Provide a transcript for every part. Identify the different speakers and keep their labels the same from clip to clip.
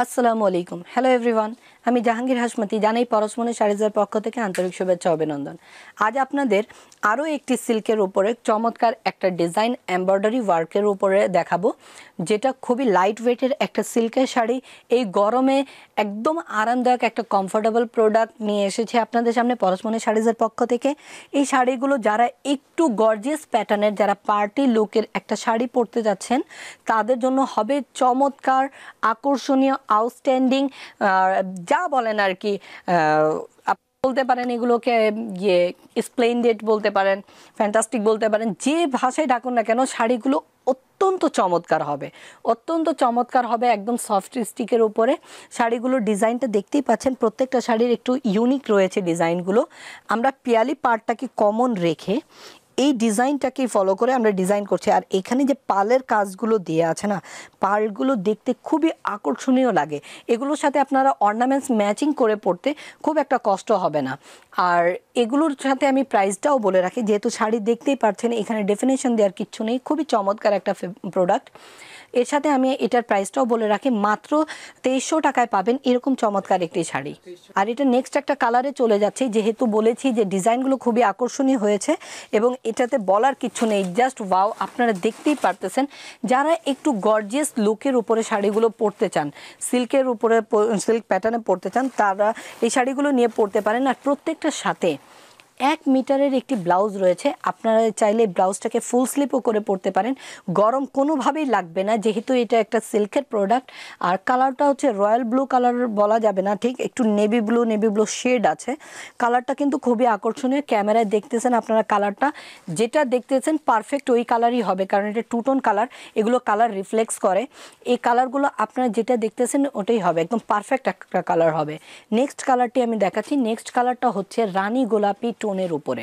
Speaker 1: Assalamu alaikum. Hello everyone. আমি জাহাঙ্গীর হাসমতি জানাই পরশমনি শাড়িজার পক্ষ থেকে আন্তরিক শুভেচ্ছা অভিনন্দন আজ আপনাদের আরও একটি সিল্কের উপরে চমৎকার একটা ডিজাইন এমব্রয়ডারি ওয়ার্কের উপরে দেখাবো যেটা খুবই লাইট ওয়েটের একটা সিল্কের শাড়ি এই গরমে একদম আরামদায়ক একটা কমফোর্টেবল প্রোডাক্ট নিয়ে এসেছে আপনাদের সামনে পরশমনি শাড়িজার পক্ষ থেকে এই শাড়িগুলো যারা একটু গর্জিয়াস প্যাটার্নের যারা পার্টি লুকের একটা শাড়ি পরতে যাচ্ছেন তাদের জন্য হবে চমৎকার আকর্ষণীয় আউটস্ট্যান্ডিং যা বলেন আর কি বলতে পারেন এগুলোকে ইয়ে স্প্লেন্ডেড বলতে পারেন ফ্যান্টাস্টিক বলতে পারেন যে ভাষায় ডাকুন না কেন শাড়িগুলো অত্যন্ত চমৎকার হবে অত্যন্ত চমৎকার হবে একদম সফট স্টিকের উপরে শাড়িগুলোর ডিজাইনটা দেখতেই পাচ্ছেন প্রত্যেকটা শাড়ির একটু ইউনিক রয়েছে ডিজাইনগুলো আমরা পিয়ালি পার্টটাকে কমন রেখে এই ডিজাইনটাকে ফলো করে আমরা ডিজাইন করছি আর এখানে যে পালের কাজগুলো দিয়ে আছে না পালগুলো দেখতে খুবই আকর্ষণীয় লাগে এগুলোর সাথে আপনারা অর্নামেন্টস ম্যাচিং করে পড়তে খুব একটা কষ্ট হবে না আর এগুলোর সাথে আমি প্রাইসটাও বলে রাখি যেহেতু শাড়ি দেখতেই পারছেন এখানে ডেফিনেশন দেওয়ার কিচ্ছু নেই খুবই চমৎকার একটা প্রোডাক্ট এর সাথে আমি এটার প্রাইসটাও বলে রাখি মাত্র তেইশশো টাকায় পাবেন এরকম চমৎকার একটি শাড়ি আর এটা নেক্সট একটা কালারে চলে যাচ্ছে যেহেতু বলেছি যে ডিজাইনগুলো খুবই আকর্ষণীয় হয়েছে এবং এটাতে বলার কিছু নেই জাস্ট ওয়াও আপনারা দেখতেই পারতেছেন যারা একটু গর্জিয়াস লুকের উপরে শাড়িগুলো পরতে চান সিল্কের উপরে সিল্ক প্যাটার্নে পরতে চান তারা এই শাড়িগুলো নিয়ে পরতে পারেন আর প্রত্যেকটার সাথে এক মিটারের একটি ব্লাউজ রয়েছে আপনারা চাইলে ব্লাউজটাকে ফুল স্লিপও করে পরতে পারেন গরম কোনোভাবেই লাগবে না যেহেতু এটা একটা সিল্কের প্রোডাক্ট আর কালারটা হচ্ছে রয়্যাল ব্লু কালার বলা যাবে না ঠিক একটু navy blue navy blue shade আছে কালারটা কিন্তু খুবই আকর্ষণীয় ক্যামেরায় দেখতেছেন আপনারা কালারটা যেটা দেখতেছেন পারফেক্ট ওই কালারই হবে কারণ এটা টুটন কালার এগুলো কালার রিফ্লেক্স করে এই কালারগুলো আপনারা যেটা দেখতেছেন ওটাই হবে একদম পারফেক্ট একটা কালার হবে নেক্সট কালারটি আমি দেখাচ্ছি নেক্সট কালারটা হচ্ছে রানী গোলাপি টু টোনের উপরে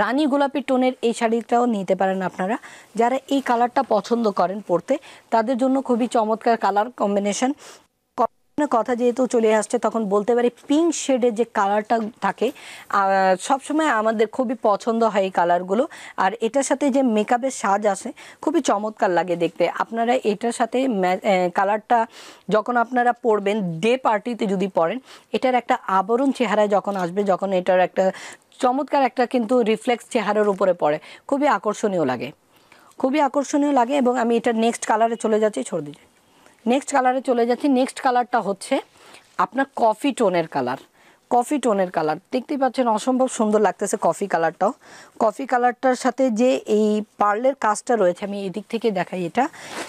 Speaker 1: রানী গোলাপি টোনের এই শাড়িটাও নিতে পারেন আপনারা যারা এই কালারটা পছন্দ করেন পরতে তাদের জন্য খুবই চমৎকার কালার কম্বিনেশন কথা যেহেতু চলে আসছে তখন বলতে পারি পিঙ্ক শেডের যে কালারটা থাকে সবসময় আমাদের খুবই পছন্দ হয় এই কালারগুলো আর এটার সাথে যে মেকআপের সাজ আসে খুবই চমৎকার লাগে দেখতে আপনারা এটার সাথে কালারটা যখন আপনারা পরবেন ডে পার্টিতে যদি পরেন এটার একটা আবরণ চেহারায় যখন আসবে যখন এটার একটা চমৎকার একটা কিন্তু রিফ্লেক্স চেহারার উপরে পড়ে খুবই আকর্ষণীয় লাগে খুবই আকর্ষণীয় লাগে এবং আমি এটা নেক্সট কালারে চলে যাচ্ছি ছোড় দিয়ে নেক্সট কালারে চলে যাচ্ছি নেক্সট কালারটা হচ্ছে আপনার কফি টোনের কালার কফি টোনের কালার দেখতেই পাচ্ছেন অসম্ভব সুন্দর লাগতেছে কফি কালারটাও কফি কালারটার সাথে যে এই পার্লের কাজটা রয়েছে আমি এদিক থেকে দেখাই এটা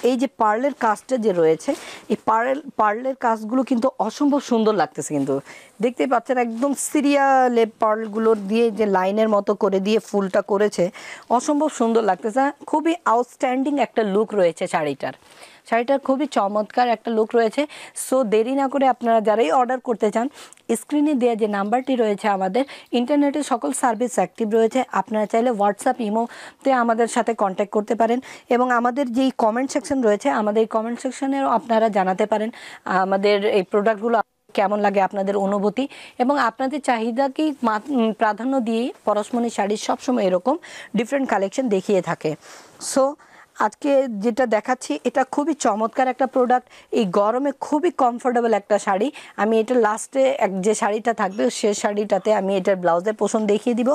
Speaker 1: এই যে পার্লের কাজটা যে রয়েছে এই পার্ল পার্লের কাজগুলো কিন্তু অসম্ভব সুন্দর লাগতেছে কিন্তু দেখতে পাচ্ছেন একদম সিরিয়ালে পার্লগুলো দিয়ে যে লাইনের মতো করে দিয়ে ফুলটা করেছে অসম্ভব সুন্দর লাগতেছে খুবই আউটস্ট্যান্ডিং একটা লুক রয়েছে শাড়িটার শাড়িটা খুবই চমৎকার একটা লুক রয়েছে সো দেরি না করে আপনারা যারাই অর্ডার করতে চান স্ক্রিনে দেওয়া যে নাম্বারটি রয়েছে আমাদের ইন্টারনেটে সকল সার্ভিস অ্যাক্টিভ রয়েছে আপনারা চাইলে হোয়াটসঅ্যাপ ইমোতে আমাদের সাথে কন্ট্যাক্ট করতে পারেন এবং আমাদের যেই কমেন্ট সেকশন রয়েছে আমাদের এই কমেন্ট সেকশনেও আপনারা জানাতে পারেন আমাদের এই প্রোডাক্টগুলো কেমন লাগে আপনাদের অনুভূতি এবং আপনাদের চাহিদাকেই প্রাধান্য দিয়ে পরশমণি শাড়ির সবসময় এরকম ডিফারেন্ট কালেকশন দেখিয়ে থাকে সো আজকে যেটা দেখাচ্ছি এটা খুবই চমৎকার একটা প্রোডাক্ট এই গরমে খুবই কমফোর্টেবল একটা শাড়ি আমি এটা লাস্টে এক যে শাড়িটা থাকবে সে শাড়িটাতে আমি এটার ব্লাউজের পোষণ দেখিয়ে দিব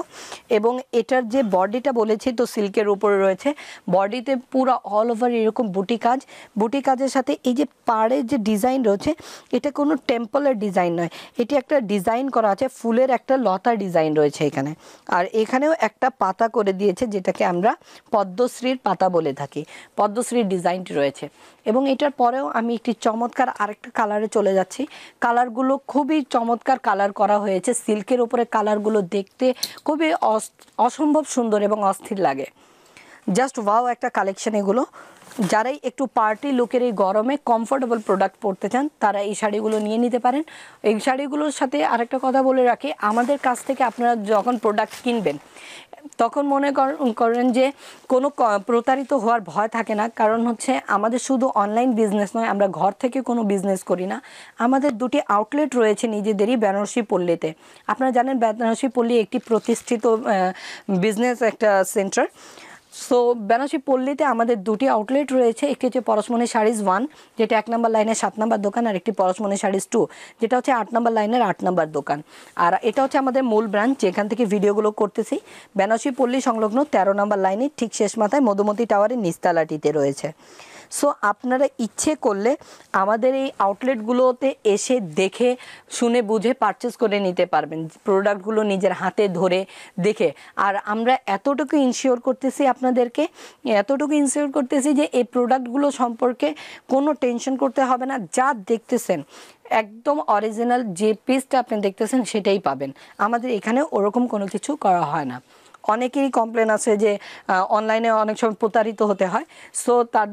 Speaker 1: এবং এটার যে বডিটা বলেছি তো সিল্কের উপরে রয়েছে বডিতে পুরো অল ওভার এরকম বুটি কাজ বুটি কাজের সাথে এই যে পাড়ের যে ডিজাইন রয়েছে এটা কোনো টেম্পলের ডিজাইন নয় এটি একটা ডিজাইন করা আছে ফুলের একটা লতা ডিজাইন রয়েছে এখানে আর এখানেও একটা পাতা করে দিয়েছে যেটাকে আমরা পদ্মশ্রীর পাতা বলে থাকি কি পদ্মশ্রীর ডিজাইনটি রয়েছে এবং এটার পরেও আমি একটি চমৎকার আরেকটা কালারে চলে যাচ্ছি কালারগুলো খুবই চমৎকার কালার করা হয়েছে সিল্কের উপরে কালারগুলো দেখতে খুবই অসম্ভব সুন্দর এবং অস্থির লাগে জাস্ট ওয়াও একটা কালেকশন এগুলো যারাই একটু পার্টি লুকের এই গরমে কমফোর্টেবল প্রোডাক্ট পরতে চান তারা এই শাড়িগুলো নিয়ে নিতে পারেন এই শাড়িগুলোর সাথে আরেকটা কথা বলে রাখি আমাদের কাছ থেকে আপনারা যখন প্রোডাক্ট কিনবেন তখন মনে করেন যে কোনো প্রতারিত হওয়ার ভয় থাকে না কারণ হচ্ছে আমাদের শুধু অনলাইন বিজনেস নয় আমরা ঘর থেকে কোনো বিজনেস করি না আমাদের দুটি আউটলেট রয়েছে নিজেদেরই বেনারসি পল্লীতে আপনারা জানেন বেনারসি পল্লী একটি প্রতিষ্ঠিত বিজনেস একটা সেন্টার সো বেনারসি পল্লীতে আমাদের দুটি আউটলেট রয়েছে একটি হচ্ছে পরশমণি শাড়িজ ওয়ান যেটা এক নম্বর লাইনের সাত নম্বর দোকান আর একটি পরশমণি শাড়িজ টু যেটা হচ্ছে আট নম্বর লাইনের আট নম্বর দোকান আর এটা হচ্ছে আমাদের মূল ব্রাঞ্চ যেখান থেকে ভিডিওগুলো করতেছি বেনারসি পল্লী সংলগ্ন তেরো নম্বর লাইনের ঠিক শেষ মাথায় মধুমতি টাওয়ারের নিস্তালাটিতে রয়েছে সো আপনারা ইচ্ছে করলে আমাদের এই আউটলেটগুলোতে এসে দেখে শুনে বুঝে পারচেস করে নিতে পারবেন প্রোডাক্টগুলো নিজের হাতে ধরে দেখে আর আমরা এতটুকু ইনশিওর করতেছি আপনাদেরকে এতটুকু ইনশিওর করতেছি যে এই প্রোডাক্টগুলো সম্পর্কে কোনো টেনশন করতে হবে না যা দেখতেছেন একদম অরিজিনাল যে পিসটা আপনি দেখতেছেন সেটাই পাবেন আমাদের এখানে ওরকম কোনো কিছু করা হয় না অনেকেরই কমপ্লেন আছে যে অনলাইনে অনেক সময় প্রতারিত হতে হয় সো তার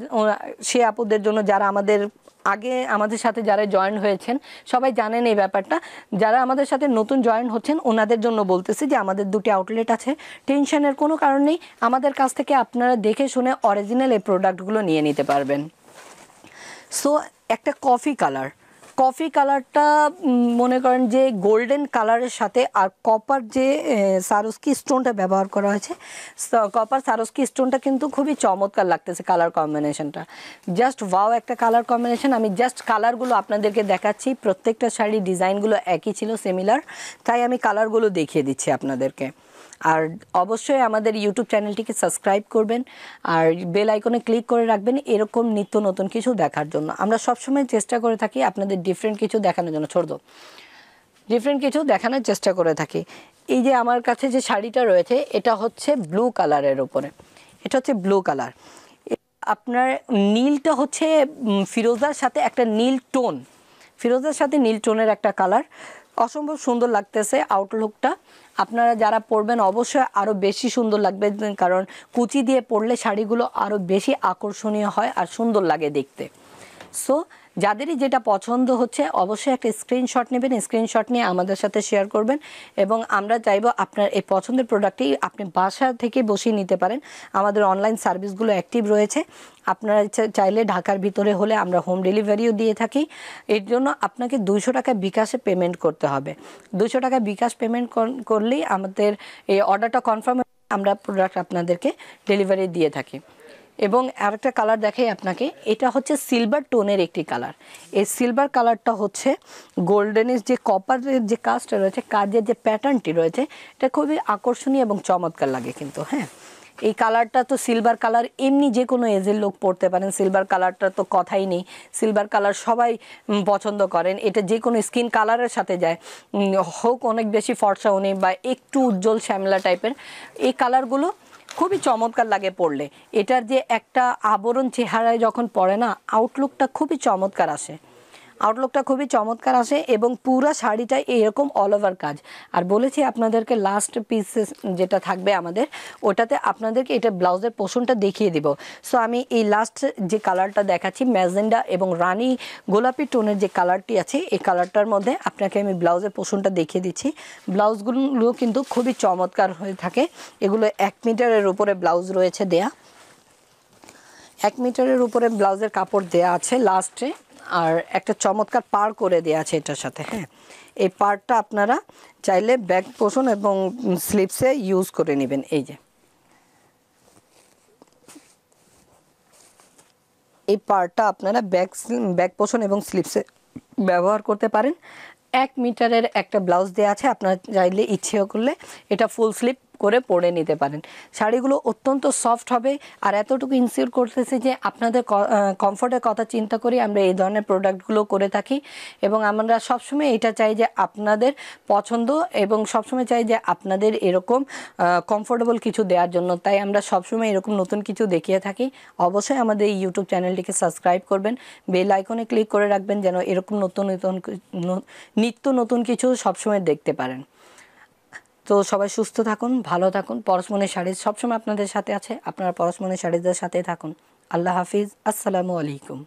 Speaker 1: সে আপুদের জন্য যারা আমাদের আগে আমাদের সাথে যারা জয়েন হয়েছেন সবাই জানেন এই ব্যাপারটা যারা আমাদের সাথে নতুন জয়েন হচ্ছেন ওনাদের জন্য বলতেছি যে আমাদের দুটি আউটলেট আছে টেনশনের কোনো কারণ নেই আমাদের কাছ থেকে আপনারা দেখে শুনে অরিজিনাল এই প্রোডাক্টগুলো নিয়ে নিতে পারবেন সো একটা কফি কালার কফি কালারটা মনে করেন যে গোল্ডেন কালারের সাথে আর কপার যে সারস্কি স্টোনটা ব্যবহার করা হয়েছে কপার সারস্কি স্টোনটা কিন্তু খুবই চমৎকার লাগতেছে কালার কম্বিনেশনটা জাস্ট ওয়াও একটা কালার কম্বিনেশন আমি জাস্ট কালারগুলো আপনাদেরকে দেখাচ্ছি প্রত্যেকটা শাড়ি ডিজাইনগুলো একই ছিল সিমিলার তাই আমি কালারগুলো দেখিয়ে দিচ্ছি আপনাদেরকে আর অবশ্যই আমাদের ইউটিউব চ্যানেলটিকে সাবস্ক্রাইব করবেন আর বেল আইকনে ক্লিক করে রাখবেন এরকম নিত্য নতুন কিছু দেখার জন্য আমরা সবসময় চেষ্টা করে থাকি আপনাদের ডিফারেন্ট কিছু দেখানোর জন্য ছোট ডিফারেন্ট কিছু দেখানোর চেষ্টা করে থাকি এই যে আমার কাছে যে শাড়িটা রয়েছে এটা হচ্ছে ব্লু কালারের ওপরে এটা হচ্ছে ব্লু কালার আপনার নীলটা হচ্ছে ফিরোজার সাথে একটা নীল টোন ফিরোজার সাথে নীল টোনের একটা কালার অসম্ভব সুন্দর লাগতেছে আউটলুকটা আপনারা যারা পরবেন অবশ্যই আরও বেশি সুন্দর লাগবে কারণ কুচি দিয়ে পরলে শাড়িগুলো আরও বেশি আকর্ষণীয় হয় আর সুন্দর লাগে দেখতে সো যাদেরই যেটা পছন্দ হচ্ছে অবশ্যই একটা স্ক্রিনশট নেবেন স্ক্রিনশট নিয়ে আমাদের সাথে শেয়ার করবেন এবং আমরা চাইবো আপনার এই পছন্দের প্রোডাক্টটি আপনি বাসা থেকে বসিয়ে নিতে পারেন আমাদের অনলাইন সার্ভিসগুলো অ্যাক্টিভ রয়েছে আপনারা চাইলে ঢাকার ভিতরে হলে আমরা হোম ডেলিভারিও দিয়ে থাকি এর জন্য আপনাকে দুশো টাকা বিকাশে পেমেন্ট করতে হবে দুশো টাকা বিকাশ পেমেন্ট করলেই আমাদের এই অর্ডারটা কনফার্ম আমরা প্রোডাক্ট আপনাদেরকে ডেলিভারি দিয়ে থাকি এবং আরেকটা কালার দেখাই আপনাকে এটা হচ্ছে সিলভার টোনের একটি কালার এই সিলভার কালারটা হচ্ছে গোল্ডেনের যে কপারের যে কাজটা রয়েছে কাজের যে প্যাটার্নটি রয়েছে এটা খুবই আকর্ষণীয় এবং চমৎকার লাগে কিন্তু হ্যাঁ এই কালারটা তো সিলভার কালার এমনি যে কোনো এজের লোক পড়তে পারেন সিলভার কালারটা তো কথাই নেই সিলভার কালার সবাই পছন্দ করেন এটা যে কোনো স্কিন কালারের সাথে যায় হোক অনেক বেশি ফর্সা উনি বা একটু উজ্জ্বল শ্যামলা টাইপের এই কালারগুলো খুবই চমৎকার লাগে পড়লে এটার যে একটা আবরণ চেহারায় যখন পড়ে না আউটলুকটা খুবই চমৎকার আসে আউটলুকটা খুবই চমৎকার আসে এবং পুরো শাড়িটা এরকম অল ওভার কাজ আর বলেছি আপনাদেরকে লাস্ট পিসেস যেটা থাকবে আমাদের ওটাতে আপনাদেরকে এটা ব্লাউজের পোষণটা দেখিয়ে দিব সো আমি এই লাস্ট যে কালারটা দেখাচ্ছি ম্যাজেন্ডা এবং রানি গোলাপি টোনের যে কালারটি আছে এই কালারটার মধ্যে আপনাকে আমি ব্লাউজের পোষণটা দেখিয়ে দিচ্ছি ব্লাউজগুলো কিন্তু খুবই চমৎকার হয়ে থাকে এগুলো এক মিটারের উপরে ব্লাউজ রয়েছে দেয়া এক মিটারের উপরে ব্লাউজের কাপড় দেয়া আছে লাস্টে আর একটা চমৎকার পার করে দেওয়া আছে এটার সাথে হ্যাঁ এই পারটা আপনারা চাইলে ব্যাগ পোষণ এবং স্লিপসে ইউজ করে নেবেন এই যে এই পারটা আপনারা ব্যাক ব্যাগ পোষণ এবং স্লিপসে ব্যবহার করতে পারেন এক মিটারের একটা ব্লাউজ দেওয়া আছে আপনারা চাইলে ইচ্ছে করলে এটা ফুল স্লিপ করে পরে নিতে পারেন শাড়িগুলো অত্যন্ত সফট হবে আর এতটুকু ইনসিওর করতেছে যে আপনাদের কমফোর্টের কথা চিন্তা করি আমরা এই ধরনের প্রোডাক্টগুলো করে থাকি এবং আমরা সবসময় এটা চাই যে আপনাদের পছন্দ এবং সবসময় চাই যে আপনাদের এরকম কমফোর্টেবল কিছু দেওয়ার জন্য তাই আমরা সবসময় এরকম নতুন কিছু দেখিয়ে থাকি অবশ্যই আমাদের এই ইউটিউব চ্যানেলটিকে সাবস্ক্রাইব করবেন বেল আইকনে ক্লিক করে রাখবেন যেন এরকম নতুন নতুন নিত্য নতুন কিছু সবসময় দেখতে পারেন তো সবাই সুস্থ থাকুন ভালো থাকুন পরশমনে শাড়ি সবসময় আপনাদের সাথে আছে আপনারা পরশমণি শাড়িদের সাথে থাকুন আল্লাহ হাফিজ আসসালামু আলাইকুম